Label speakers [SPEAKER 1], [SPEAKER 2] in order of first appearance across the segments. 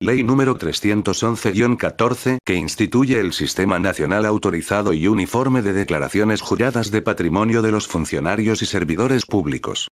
[SPEAKER 1] Ley número 311-14 que instituye el Sistema Nacional Autorizado y Uniforme de Declaraciones Juradas de Patrimonio de los Funcionarios y Servidores Públicos.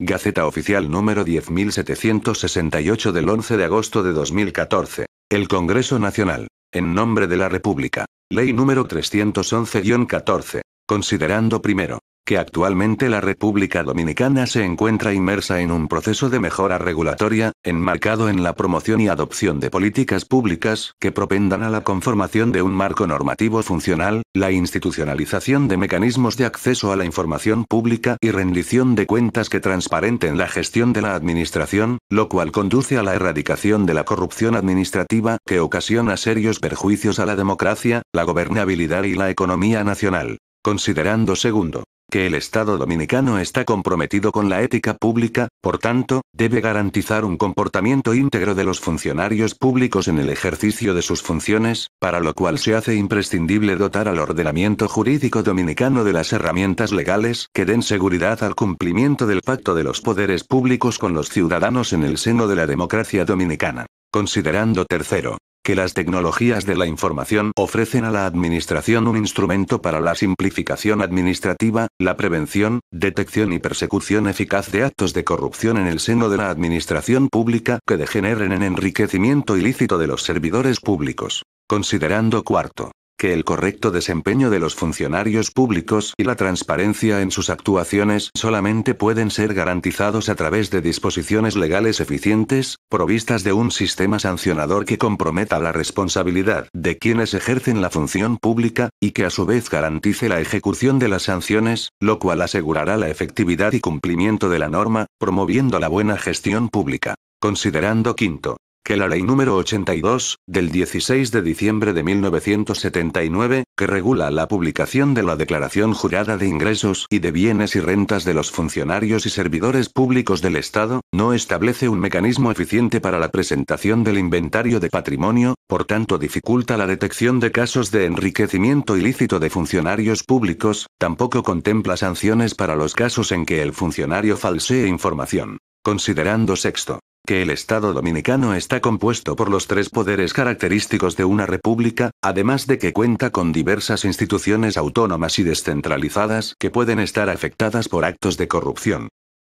[SPEAKER 1] Gaceta Oficial número 10768 del 11 de agosto de 2014. El Congreso Nacional. En nombre de la República. Ley número 311-14. Considerando primero que actualmente la República Dominicana se encuentra inmersa en un proceso de mejora regulatoria, enmarcado en la promoción y adopción de políticas públicas que propendan a la conformación de un marco normativo funcional, la institucionalización de mecanismos de acceso a la información pública y rendición de cuentas que transparenten la gestión de la administración, lo cual conduce a la erradicación de la corrupción administrativa que ocasiona serios perjuicios a la democracia, la gobernabilidad y la economía nacional. Considerando segundo, que el Estado dominicano está comprometido con la ética pública, por tanto, debe garantizar un comportamiento íntegro de los funcionarios públicos en el ejercicio de sus funciones, para lo cual se hace imprescindible dotar al ordenamiento jurídico dominicano de las herramientas legales que den seguridad al cumplimiento del pacto de los poderes públicos con los ciudadanos en el seno de la democracia dominicana. Considerando tercero, que las tecnologías de la información ofrecen a la Administración un instrumento para la simplificación administrativa, la prevención, detección y persecución eficaz de actos de corrupción en el seno de la Administración pública que degeneren en enriquecimiento ilícito de los servidores públicos. Considerando cuarto que el correcto desempeño de los funcionarios públicos y la transparencia en sus actuaciones solamente pueden ser garantizados a través de disposiciones legales eficientes, provistas de un sistema sancionador que comprometa la responsabilidad de quienes ejercen la función pública, y que a su vez garantice la ejecución de las sanciones, lo cual asegurará la efectividad y cumplimiento de la norma, promoviendo la buena gestión pública. Considerando quinto, que la Ley número 82, del 16 de diciembre de 1979, que regula la publicación de la Declaración Jurada de Ingresos y de Bienes y Rentas de los funcionarios y servidores públicos del Estado, no establece un mecanismo eficiente para la presentación del inventario de patrimonio, por tanto dificulta la detección de casos de enriquecimiento ilícito de funcionarios públicos, tampoco contempla sanciones para los casos en que el funcionario falsee información. Considerando sexto que el Estado dominicano está compuesto por los tres poderes característicos de una república, además de que cuenta con diversas instituciones autónomas y descentralizadas que pueden estar afectadas por actos de corrupción.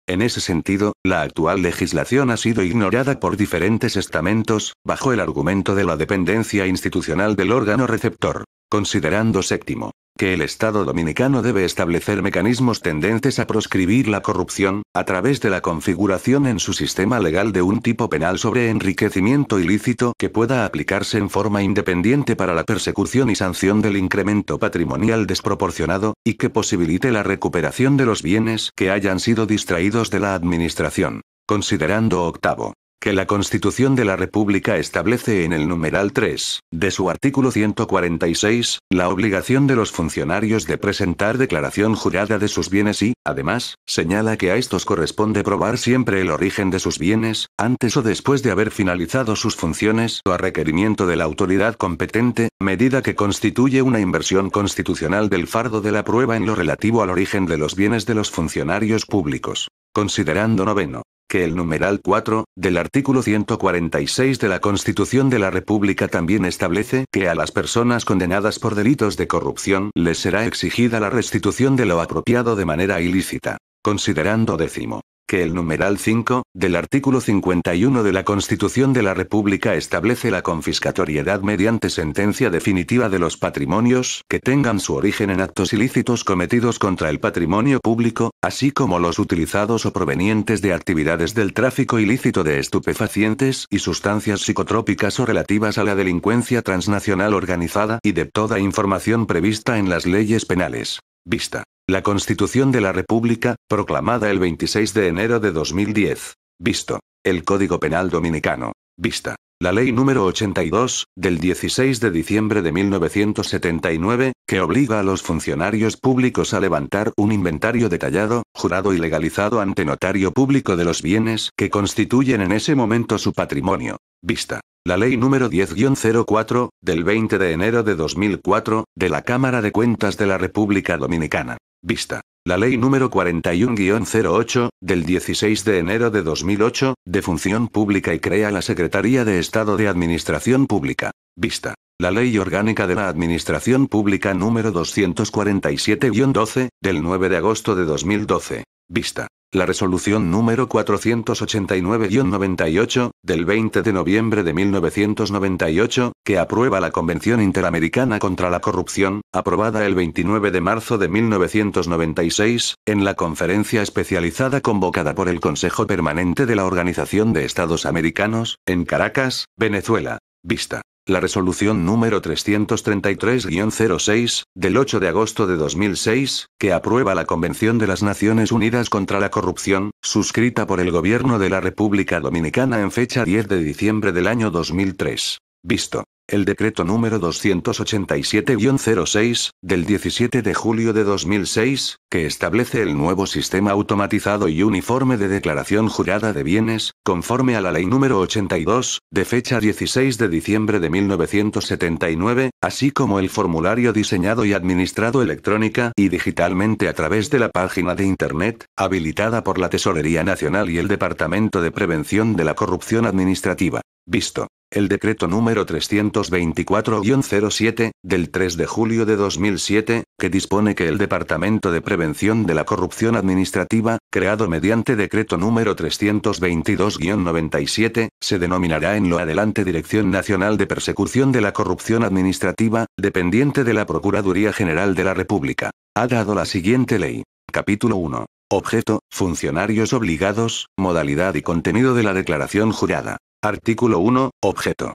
[SPEAKER 1] En ese sentido, la actual legislación ha sido ignorada por diferentes estamentos, bajo el argumento de la dependencia institucional del órgano receptor, considerando séptimo que el Estado dominicano debe establecer mecanismos tendentes a proscribir la corrupción, a través de la configuración en su sistema legal de un tipo penal sobre enriquecimiento ilícito que pueda aplicarse en forma independiente para la persecución y sanción del incremento patrimonial desproporcionado, y que posibilite la recuperación de los bienes que hayan sido distraídos de la Administración. Considerando octavo que la Constitución de la República establece en el numeral 3, de su artículo 146, la obligación de los funcionarios de presentar declaración jurada de sus bienes y, además, señala que a estos corresponde probar siempre el origen de sus bienes, antes o después de haber finalizado sus funciones o a requerimiento de la autoridad competente, medida que constituye una inversión constitucional del fardo de la prueba en lo relativo al origen de los bienes de los funcionarios públicos considerando noveno, que el numeral 4, del artículo 146 de la Constitución de la República también establece que a las personas condenadas por delitos de corrupción les será exigida la restitución de lo apropiado de manera ilícita, considerando décimo, que el numeral 5, del artículo 51 de la Constitución de la República establece la confiscatoriedad mediante sentencia definitiva de los patrimonios que tengan su origen en actos ilícitos cometidos contra el patrimonio público, así como los utilizados o provenientes de actividades del tráfico ilícito de estupefacientes y sustancias psicotrópicas o relativas a la delincuencia transnacional organizada y de toda información prevista en las leyes penales. Vista. La Constitución de la República, proclamada el 26 de enero de 2010. Visto. El Código Penal Dominicano. Vista. La Ley número 82, del 16 de diciembre de 1979, que obliga a los funcionarios públicos a levantar un inventario detallado, jurado y legalizado ante notario público de los bienes que constituyen en ese momento su patrimonio. Vista. La ley número 10-04, del 20 de enero de 2004, de la Cámara de Cuentas de la República Dominicana. Vista. La Ley número 41-08, del 16 de enero de 2008, de Función Pública y crea la Secretaría de Estado de Administración Pública. Vista. La Ley Orgánica de la Administración Pública número 247-12, del 9 de agosto de 2012. Vista. La resolución número 489-98, del 20 de noviembre de 1998, que aprueba la Convención Interamericana contra la Corrupción, aprobada el 29 de marzo de 1996, en la conferencia especializada convocada por el Consejo Permanente de la Organización de Estados Americanos, en Caracas, Venezuela. Vista. La resolución número 333-06, del 8 de agosto de 2006, que aprueba la Convención de las Naciones Unidas contra la Corrupción, suscrita por el Gobierno de la República Dominicana en fecha 10 de diciembre del año 2003. Visto el decreto número 287-06, del 17 de julio de 2006, que establece el nuevo sistema automatizado y uniforme de declaración jurada de bienes, conforme a la ley número 82, de fecha 16 de diciembre de 1979, así como el formulario diseñado y administrado electrónica y digitalmente a través de la página de Internet, habilitada por la Tesorería Nacional y el Departamento de Prevención de la Corrupción Administrativa. Visto. El decreto número 324-07, del 3 de julio de 2007, que dispone que el Departamento de Prevención de la Corrupción Administrativa, creado mediante decreto número 322-97, se denominará en lo adelante Dirección Nacional de Persecución de la Corrupción Administrativa, dependiente de la Procuraduría General de la República. Ha dado la siguiente ley. Capítulo 1. Objeto, funcionarios obligados, modalidad y contenido de la declaración jurada. Artículo 1. Objeto.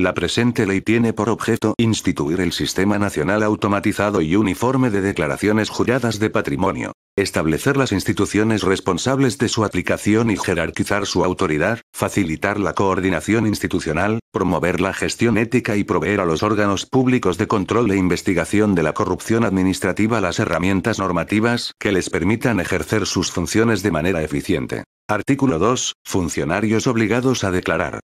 [SPEAKER 1] La presente ley tiene por objeto instituir el Sistema Nacional Automatizado y Uniforme de Declaraciones Juradas de Patrimonio, establecer las instituciones responsables de su aplicación y jerarquizar su autoridad, facilitar la coordinación institucional, promover la gestión ética y proveer a los órganos públicos de control e investigación de la corrupción administrativa las herramientas normativas que les permitan ejercer sus funciones de manera eficiente. Artículo 2. Funcionarios obligados a declarar.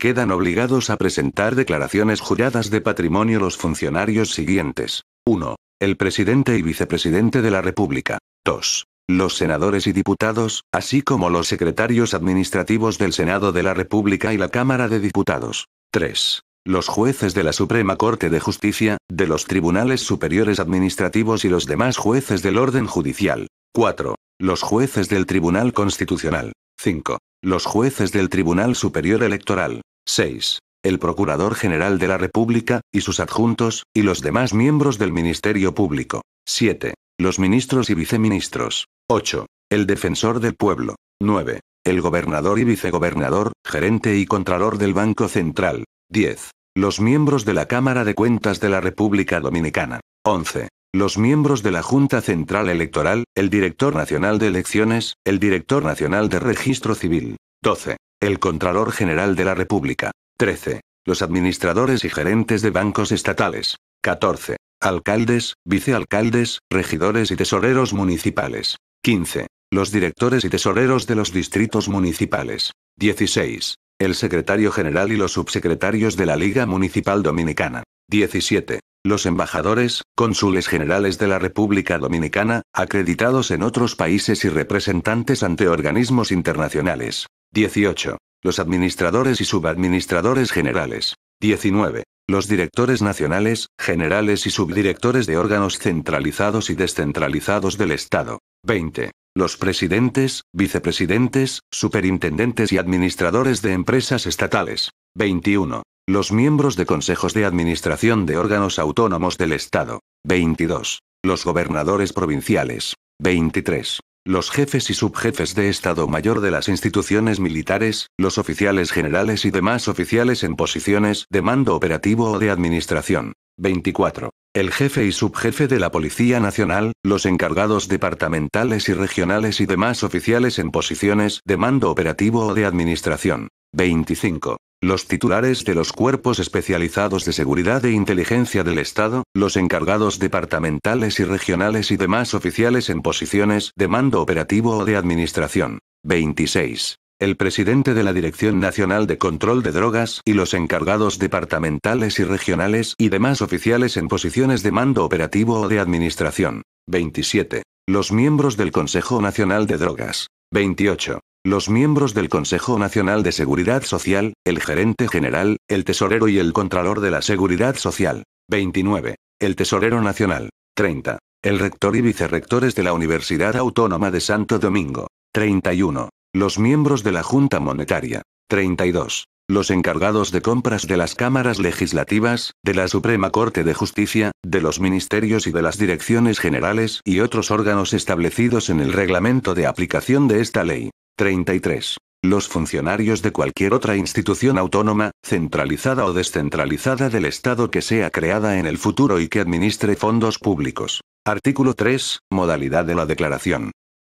[SPEAKER 1] Quedan obligados a presentar declaraciones juradas de patrimonio los funcionarios siguientes. 1. El presidente y vicepresidente de la República. 2. Los senadores y diputados, así como los secretarios administrativos del Senado de la República y la Cámara de Diputados. 3 los jueces de la Suprema Corte de Justicia, de los tribunales superiores administrativos y los demás jueces del orden judicial. 4. Los jueces del Tribunal Constitucional. 5. Los jueces del Tribunal Superior Electoral. 6. El Procurador General de la República, y sus adjuntos, y los demás miembros del Ministerio Público. 7. Los ministros y viceministros. 8. El Defensor del Pueblo. 9. El Gobernador y Vicegobernador, Gerente y Contralor del Banco Central. 10. Los miembros de la Cámara de Cuentas de la República Dominicana. 11. Los miembros de la Junta Central Electoral, el Director Nacional de Elecciones, el Director Nacional de Registro Civil. 12. El Contralor General de la República. 13. Los administradores y gerentes de bancos estatales. 14. Alcaldes, vicealcaldes, regidores y tesoreros municipales. 15. Los directores y tesoreros de los distritos municipales. 16. El secretario general y los subsecretarios de la Liga Municipal Dominicana. 17. Los embajadores, cónsules generales de la República Dominicana, acreditados en otros países y representantes ante organismos internacionales. 18. Los administradores y subadministradores generales. 19. Los directores nacionales, generales y subdirectores de órganos centralizados y descentralizados del Estado. 20. Los presidentes, vicepresidentes, superintendentes y administradores de empresas estatales. 21. Los miembros de consejos de administración de órganos autónomos del Estado. 22. Los gobernadores provinciales. 23. Los jefes y subjefes de Estado Mayor de las instituciones militares, los oficiales generales y demás oficiales en posiciones de mando operativo o de administración. 24. El jefe y subjefe de la Policía Nacional, los encargados departamentales y regionales y demás oficiales en posiciones de mando operativo o de administración. 25. Los titulares de los cuerpos especializados de seguridad e inteligencia del Estado, los encargados departamentales y regionales y demás oficiales en posiciones de mando operativo o de administración. 26 el presidente de la Dirección Nacional de Control de Drogas y los encargados departamentales y regionales y demás oficiales en posiciones de mando operativo o de administración. 27. Los miembros del Consejo Nacional de Drogas. 28. Los miembros del Consejo Nacional de Seguridad Social, el gerente general, el tesorero y el contralor de la Seguridad Social. 29. El tesorero nacional. 30. El rector y vicerrectores de la Universidad Autónoma de Santo Domingo. 31. Los miembros de la Junta Monetaria. 32. Los encargados de compras de las cámaras legislativas, de la Suprema Corte de Justicia, de los ministerios y de las direcciones generales y otros órganos establecidos en el reglamento de aplicación de esta ley. 33. Los funcionarios de cualquier otra institución autónoma, centralizada o descentralizada del Estado que sea creada en el futuro y que administre fondos públicos. Artículo 3. Modalidad de la declaración.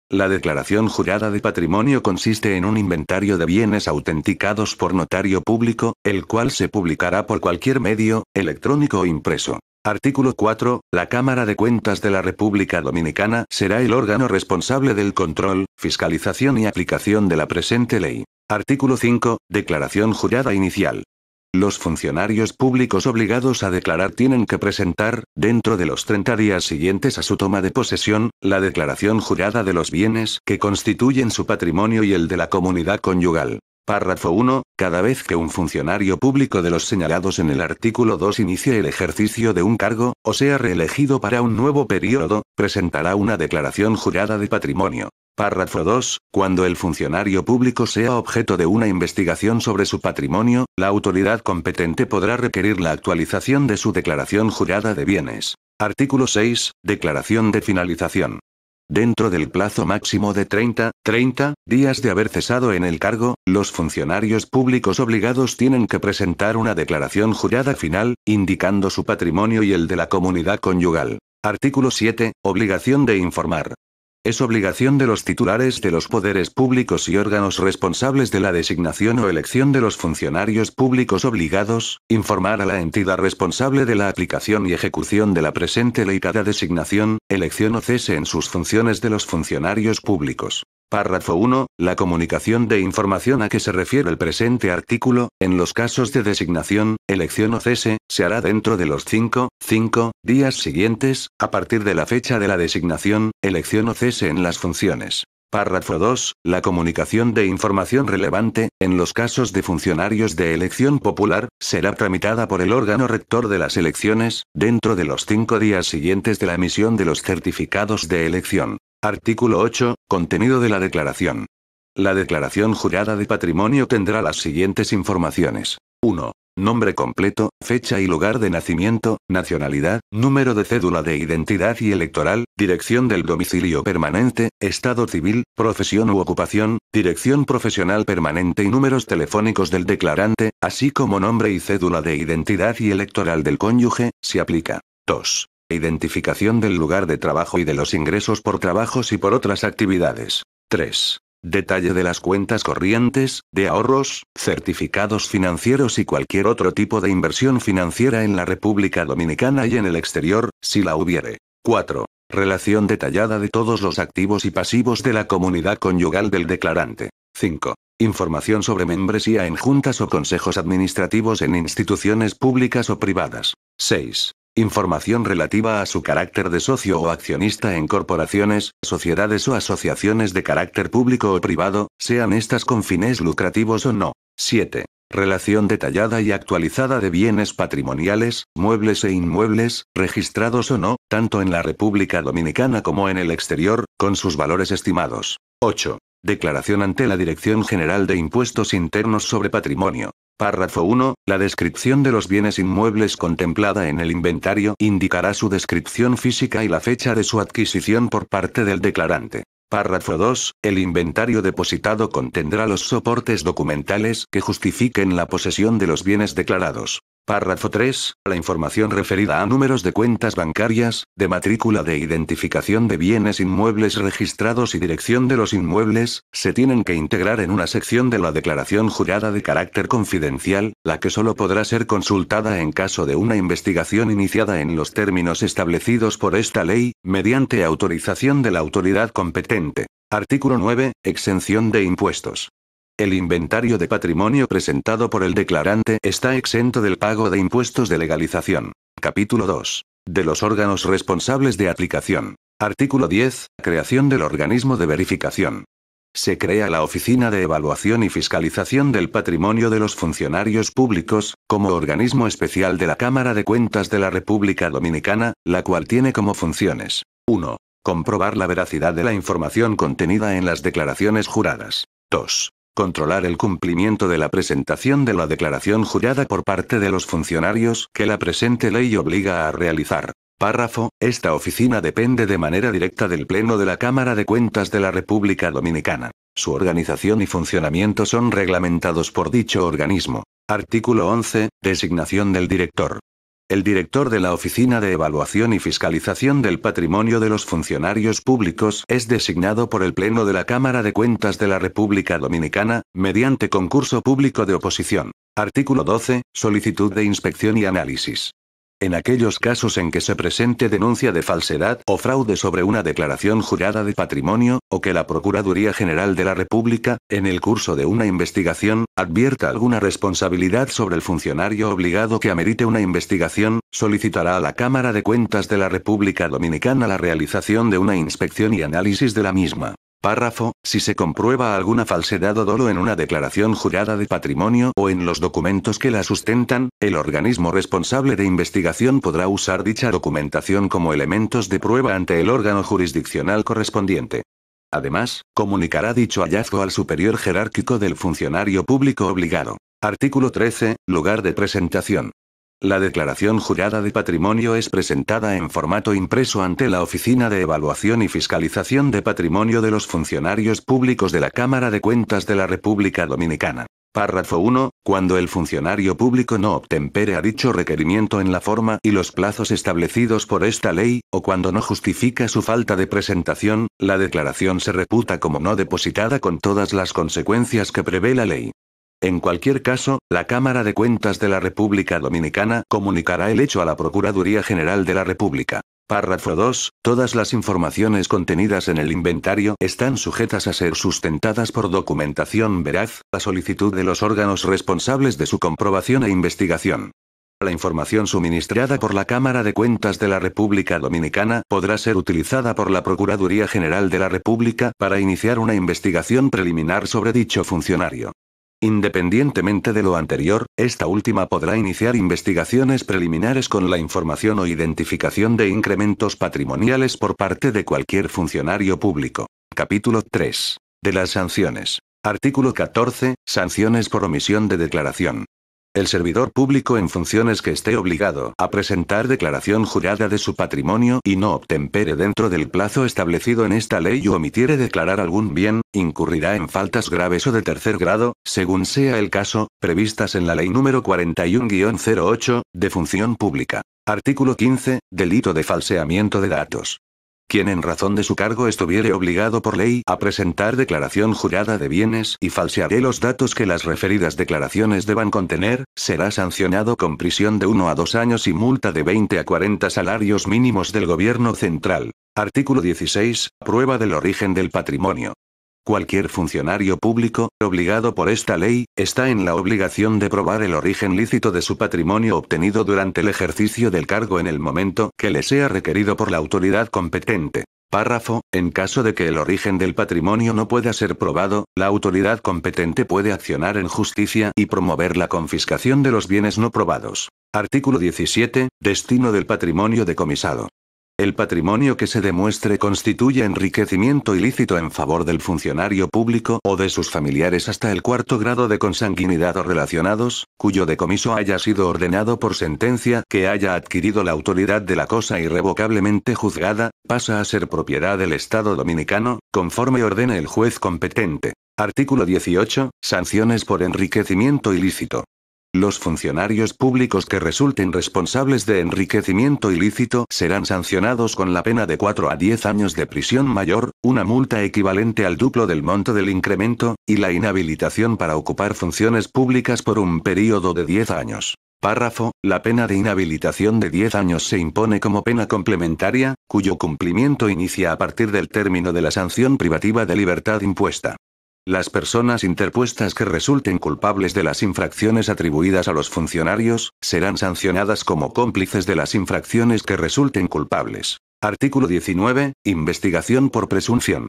[SPEAKER 1] La declaración jurada de patrimonio consiste en un inventario de bienes autenticados por notario público, el cual se publicará por cualquier medio, electrónico o impreso. Artículo 4. La Cámara de Cuentas de la República Dominicana será el órgano responsable del control, fiscalización y aplicación de la presente ley. Artículo 5. Declaración jurada inicial. Los funcionarios públicos obligados a declarar tienen que presentar, dentro de los 30 días siguientes a su toma de posesión, la declaración jurada de los bienes que constituyen su patrimonio y el de la comunidad conyugal. Párrafo 1. Cada vez que un funcionario público de los señalados en el artículo 2 inicie el ejercicio de un cargo, o sea reelegido para un nuevo periodo, presentará una declaración jurada de patrimonio. Párrafo 2. Cuando el funcionario público sea objeto de una investigación sobre su patrimonio, la autoridad competente podrá requerir la actualización de su declaración jurada de bienes. Artículo 6. Declaración de finalización. Dentro del plazo máximo de 30, 30 días de haber cesado en el cargo, los funcionarios públicos obligados tienen que presentar una declaración jurada final, indicando su patrimonio y el de la comunidad conyugal. Artículo 7. Obligación de informar. Es obligación de los titulares de los poderes públicos y órganos responsables de la designación o elección de los funcionarios públicos obligados, informar a la entidad responsable de la aplicación y ejecución de la presente ley cada designación, elección o cese en sus funciones de los funcionarios públicos. Párrafo 1. La comunicación de información a que se refiere el presente artículo, en los casos de designación, elección o cese, se hará dentro de los 5, 5 días siguientes, a partir de la fecha de la designación, elección o cese en las funciones. Párrafo 2. La comunicación de información relevante, en los casos de funcionarios de elección popular, será tramitada por el órgano rector de las elecciones, dentro de los cinco días siguientes de la emisión de los certificados de elección. Artículo 8. Contenido de la declaración. La declaración jurada de patrimonio tendrá las siguientes informaciones. 1 nombre completo, fecha y lugar de nacimiento, nacionalidad, número de cédula de identidad y electoral, dirección del domicilio permanente, estado civil, profesión u ocupación, dirección profesional permanente y números telefónicos del declarante, así como nombre y cédula de identidad y electoral del cónyuge, si aplica. 2. Identificación del lugar de trabajo y de los ingresos por trabajos y por otras actividades. 3. Detalle de las cuentas corrientes, de ahorros, certificados financieros y cualquier otro tipo de inversión financiera en la República Dominicana y en el exterior, si la hubiere. 4. Relación detallada de todos los activos y pasivos de la comunidad conyugal del declarante. 5. Información sobre membresía en juntas o consejos administrativos en instituciones públicas o privadas. 6. Información relativa a su carácter de socio o accionista en corporaciones, sociedades o asociaciones de carácter público o privado, sean estas con fines lucrativos o no. 7. Relación detallada y actualizada de bienes patrimoniales, muebles e inmuebles, registrados o no, tanto en la República Dominicana como en el exterior, con sus valores estimados. 8. Declaración ante la Dirección General de Impuestos Internos sobre Patrimonio. Párrafo 1. La descripción de los bienes inmuebles contemplada en el inventario indicará su descripción física y la fecha de su adquisición por parte del declarante. Párrafo 2. El inventario depositado contendrá los soportes documentales que justifiquen la posesión de los bienes declarados. Párrafo 3. La información referida a números de cuentas bancarias, de matrícula de identificación de bienes inmuebles registrados y dirección de los inmuebles, se tienen que integrar en una sección de la declaración jurada de carácter confidencial, la que solo podrá ser consultada en caso de una investigación iniciada en los términos establecidos por esta ley, mediante autorización de la autoridad competente. Artículo 9. Exención de impuestos. El inventario de patrimonio presentado por el declarante está exento del pago de impuestos de legalización. Capítulo 2. De los órganos responsables de aplicación. Artículo 10. Creación del organismo de verificación. Se crea la Oficina de Evaluación y Fiscalización del Patrimonio de los Funcionarios Públicos, como organismo especial de la Cámara de Cuentas de la República Dominicana, la cual tiene como funciones 1. Comprobar la veracidad de la información contenida en las declaraciones juradas. 2 controlar el cumplimiento de la presentación de la declaración jurada por parte de los funcionarios que la presente ley obliga a realizar. Párrafo, esta oficina depende de manera directa del Pleno de la Cámara de Cuentas de la República Dominicana. Su organización y funcionamiento son reglamentados por dicho organismo. Artículo 11, designación del director. El director de la Oficina de Evaluación y Fiscalización del Patrimonio de los Funcionarios Públicos es designado por el Pleno de la Cámara de Cuentas de la República Dominicana, mediante concurso público de oposición. Artículo 12. Solicitud de inspección y análisis. En aquellos casos en que se presente denuncia de falsedad o fraude sobre una declaración jurada de patrimonio, o que la Procuraduría General de la República, en el curso de una investigación, advierta alguna responsabilidad sobre el funcionario obligado que amerite una investigación, solicitará a la Cámara de Cuentas de la República Dominicana la realización de una inspección y análisis de la misma. Párrafo, si se comprueba alguna falsedad o dolo en una declaración jurada de patrimonio o en los documentos que la sustentan, el organismo responsable de investigación podrá usar dicha documentación como elementos de prueba ante el órgano jurisdiccional correspondiente. Además, comunicará dicho hallazgo al superior jerárquico del funcionario público obligado. Artículo 13, lugar de presentación. La declaración jurada de patrimonio es presentada en formato impreso ante la Oficina de Evaluación y Fiscalización de Patrimonio de los Funcionarios Públicos de la Cámara de Cuentas de la República Dominicana. Párrafo 1. Cuando el funcionario público no obtempere a dicho requerimiento en la forma y los plazos establecidos por esta ley, o cuando no justifica su falta de presentación, la declaración se reputa como no depositada con todas las consecuencias que prevé la ley. En cualquier caso, la Cámara de Cuentas de la República Dominicana comunicará el hecho a la Procuraduría General de la República. Párrafo 2. Todas las informaciones contenidas en el inventario están sujetas a ser sustentadas por documentación veraz, a solicitud de los órganos responsables de su comprobación e investigación. La información suministrada por la Cámara de Cuentas de la República Dominicana podrá ser utilizada por la Procuraduría General de la República para iniciar una investigación preliminar sobre dicho funcionario. Independientemente de lo anterior, esta última podrá iniciar investigaciones preliminares con la información o identificación de incrementos patrimoniales por parte de cualquier funcionario público. Capítulo 3. De las sanciones. Artículo 14. Sanciones por omisión de declaración. El servidor público en funciones que esté obligado a presentar declaración jurada de su patrimonio y no obtempere dentro del plazo establecido en esta ley o omitiere declarar algún bien, incurrirá en faltas graves o de tercer grado, según sea el caso, previstas en la ley número 41-08, de función pública. Artículo 15, delito de falseamiento de datos quien en razón de su cargo estuviere obligado por ley a presentar declaración jurada de bienes y falsearé los datos que las referidas declaraciones deban contener, será sancionado con prisión de 1 a 2 años y multa de 20 a 40 salarios mínimos del gobierno central. Artículo 16. Prueba del origen del patrimonio. Cualquier funcionario público, obligado por esta ley, está en la obligación de probar el origen lícito de su patrimonio obtenido durante el ejercicio del cargo en el momento que le sea requerido por la autoridad competente. Párrafo, en caso de que el origen del patrimonio no pueda ser probado, la autoridad competente puede accionar en justicia y promover la confiscación de los bienes no probados. Artículo 17, destino del patrimonio decomisado. El patrimonio que se demuestre constituye enriquecimiento ilícito en favor del funcionario público o de sus familiares hasta el cuarto grado de consanguinidad o relacionados, cuyo decomiso haya sido ordenado por sentencia que haya adquirido la autoridad de la cosa irrevocablemente juzgada, pasa a ser propiedad del Estado dominicano, conforme ordene el juez competente. Artículo 18. Sanciones por enriquecimiento ilícito. Los funcionarios públicos que resulten responsables de enriquecimiento ilícito serán sancionados con la pena de 4 a 10 años de prisión mayor, una multa equivalente al duplo del monto del incremento, y la inhabilitación para ocupar funciones públicas por un período de 10 años. Párrafo, la pena de inhabilitación de 10 años se impone como pena complementaria, cuyo cumplimiento inicia a partir del término de la sanción privativa de libertad impuesta. Las personas interpuestas que resulten culpables de las infracciones atribuidas a los funcionarios, serán sancionadas como cómplices de las infracciones que resulten culpables. Artículo 19. Investigación por presunción.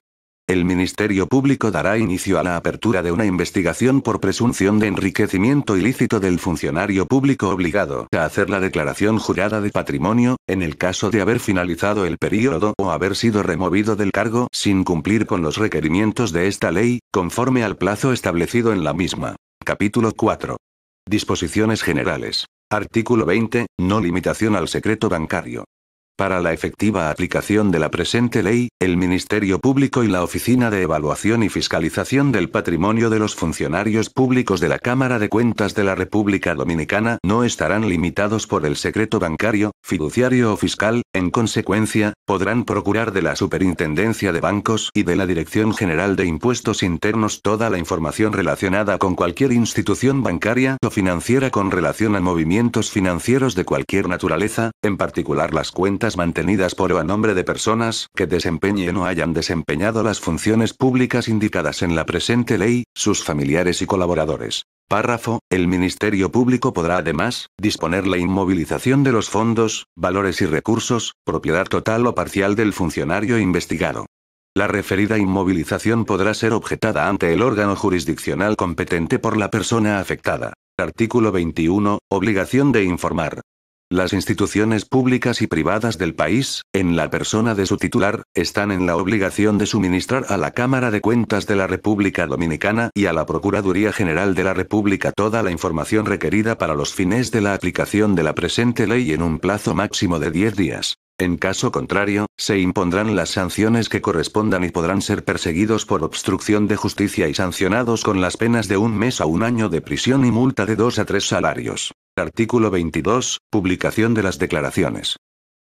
[SPEAKER 1] El Ministerio Público dará inicio a la apertura de una investigación por presunción de enriquecimiento ilícito del funcionario público obligado a hacer la declaración jurada de patrimonio, en el caso de haber finalizado el período o haber sido removido del cargo sin cumplir con los requerimientos de esta ley, conforme al plazo establecido en la misma. Capítulo 4. Disposiciones generales. Artículo 20. No limitación al secreto bancario. Para la efectiva aplicación de la presente ley, el Ministerio Público y la Oficina de Evaluación y Fiscalización del Patrimonio de los Funcionarios Públicos de la Cámara de Cuentas de la República Dominicana no estarán limitados por el secreto bancario, fiduciario o fiscal, en consecuencia, podrán procurar de la Superintendencia de Bancos y de la Dirección General de Impuestos Internos toda la información relacionada con cualquier institución bancaria o financiera con relación a movimientos financieros de cualquier naturaleza, en particular las cuentas mantenidas por o a nombre de personas que desempeñen o hayan desempeñado las funciones públicas indicadas en la presente ley, sus familiares y colaboradores. Párrafo, el Ministerio Público podrá además disponer la inmovilización de los fondos, valores y recursos, propiedad total o parcial del funcionario investigado. La referida inmovilización podrá ser objetada ante el órgano jurisdiccional competente por la persona afectada. Artículo 21. Obligación de informar. Las instituciones públicas y privadas del país, en la persona de su titular, están en la obligación de suministrar a la Cámara de Cuentas de la República Dominicana y a la Procuraduría General de la República toda la información requerida para los fines de la aplicación de la presente ley en un plazo máximo de 10 días. En caso contrario, se impondrán las sanciones que correspondan y podrán ser perseguidos por obstrucción de justicia y sancionados con las penas de un mes a un año de prisión y multa de dos a tres salarios. Artículo 22. Publicación de las declaraciones.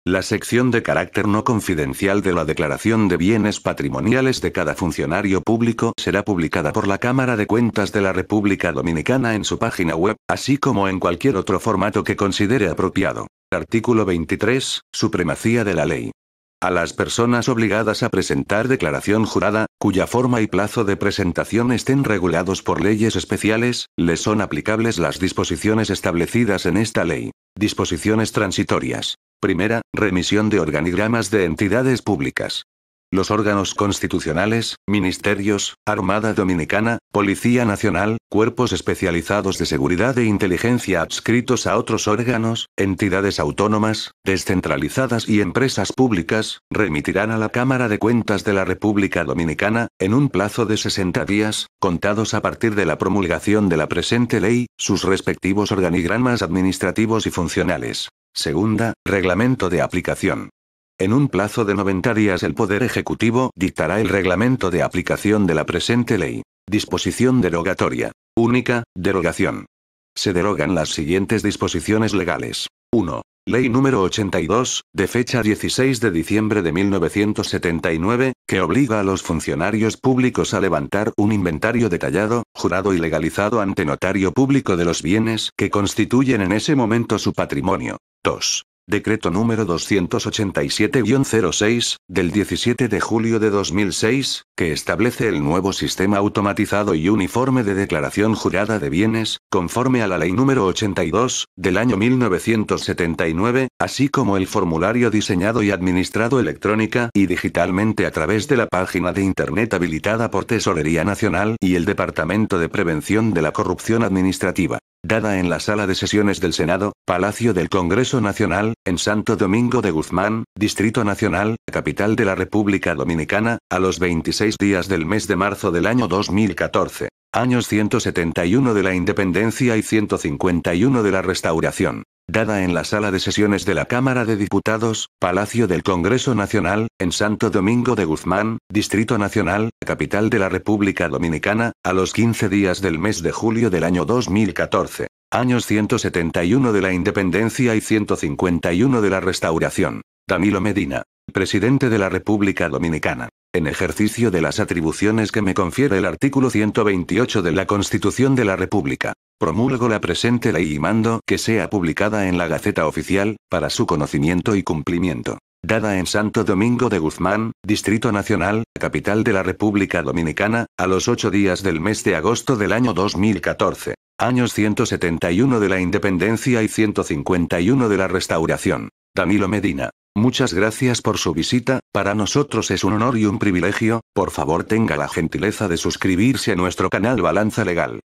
[SPEAKER 1] La sección de carácter no confidencial de la Declaración de Bienes Patrimoniales de cada funcionario público será publicada por la Cámara de Cuentas de la República Dominicana en su página web, así como en cualquier otro formato que considere apropiado. Artículo 23. Supremacía de la ley. A las personas obligadas a presentar declaración jurada, cuya forma y plazo de presentación estén regulados por leyes especiales, les son aplicables las disposiciones establecidas en esta ley. Disposiciones transitorias. Primera, remisión de organigramas de entidades públicas. Los órganos constitucionales, ministerios, Armada Dominicana, Policía Nacional, cuerpos especializados de seguridad e inteligencia adscritos a otros órganos, entidades autónomas, descentralizadas y empresas públicas, remitirán a la Cámara de Cuentas de la República Dominicana, en un plazo de 60 días, contados a partir de la promulgación de la presente ley, sus respectivos organigramas administrativos y funcionales. Segunda, reglamento de aplicación. En un plazo de 90 días el Poder Ejecutivo dictará el reglamento de aplicación de la presente ley. Disposición derogatoria. Única, derogación. Se derogan las siguientes disposiciones legales. 1. Ley número 82, de fecha 16 de diciembre de 1979, que obliga a los funcionarios públicos a levantar un inventario detallado, jurado y legalizado ante notario público de los bienes que constituyen en ese momento su patrimonio. 2. Decreto número 287-06, del 17 de julio de 2006, que establece el nuevo sistema automatizado y uniforme de declaración jurada de bienes, conforme a la ley número 82, del año 1979, así como el formulario diseñado y administrado electrónica y digitalmente a través de la página de Internet habilitada por Tesorería Nacional y el Departamento de Prevención de la Corrupción Administrativa dada en la sala de sesiones del Senado, Palacio del Congreso Nacional, en Santo Domingo de Guzmán, Distrito Nacional, capital de la República Dominicana, a los 26 días del mes de marzo del año 2014, años 171 de la Independencia y 151 de la Restauración dada en la sala de sesiones de la Cámara de Diputados, Palacio del Congreso Nacional, en Santo Domingo de Guzmán, Distrito Nacional, capital de la República Dominicana, a los 15 días del mes de julio del año 2014, años 171 de la independencia y 151 de la restauración. Danilo Medina, presidente de la República Dominicana en ejercicio de las atribuciones que me confiere el artículo 128 de la Constitución de la República. Promulgo la presente ley y mando que sea publicada en la Gaceta Oficial, para su conocimiento y cumplimiento. Dada en Santo Domingo de Guzmán, Distrito Nacional, capital de la República Dominicana, a los ocho días del mes de agosto del año 2014. Años 171 de la Independencia y 151 de la Restauración. Danilo Medina. Muchas gracias por su visita, para nosotros es un honor y un privilegio, por favor tenga la gentileza de suscribirse a nuestro canal Balanza Legal.